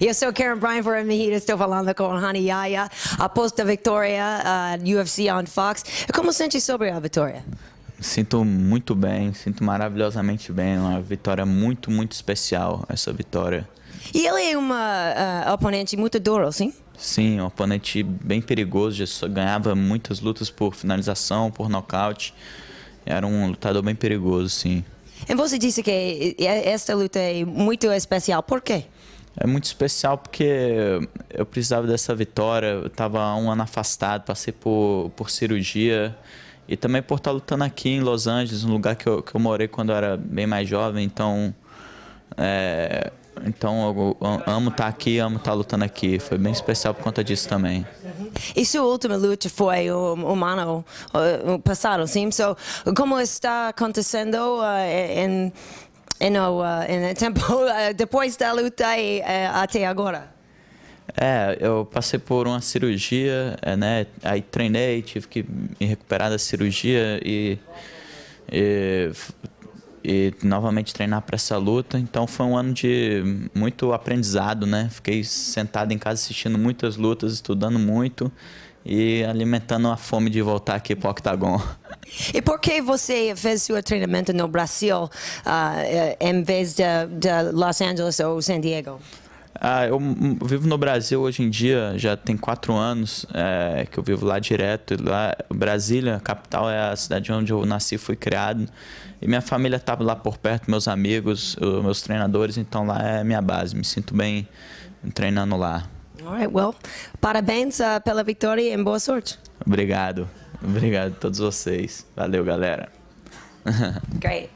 Eu sou Karen Bryan para Mejida, estou falando com Hani Yaya, após a vitória uh, UFC on Fox. Como sente sobre a vitória? Sinto muito bem, sinto maravilhosamente bem. É uma vitória muito, muito especial, essa vitória. E ele é um uh, oponente muito duro, sim? Sim, um oponente bem perigoso. Já ganhava muitas lutas por finalização, por nocaute. Era um lutador bem perigoso, sim. E você disse que esta luta é muito especial. Por quê? é muito especial porque eu precisava dessa vitória. Eu estava um ano afastado, passei por, por cirurgia. E também por estar tá lutando aqui em Los Angeles, um lugar que eu, que eu morei quando eu era bem mais jovem. Então, é, então eu amo estar tá aqui, amo estar tá lutando aqui. Foi bem especial por conta disso também. E sua última luta foi o, mano ano passado, sim? So, como está acontecendo uh, em é, não, uh, tempo, depois da luta e até agora? É, eu passei por uma cirurgia, né? Aí treinei, tive que me recuperar da cirurgia e, e, e novamente treinar para essa luta. Então foi um ano de muito aprendizado, né? Fiquei sentado em casa assistindo muitas lutas, estudando muito e alimentando a fome de voltar aqui para o octagon. E por que você fez seu treinamento no Brasil uh, em vez de, de, Los Angeles ou San Diego? Ah, eu vivo no Brasil hoje em dia, já tem quatro anos é, que eu vivo lá direto. Lá, Brasília, capital, é a cidade onde eu nasci e fui criado. E minha família estava tá lá por perto, meus amigos, meus treinadores, então lá é minha base. Me sinto bem treinando lá. All right, well, parabéns uh, pela vitória e boa sorte. Obrigado. Obrigado a todos vocês. Valeu, galera. Great.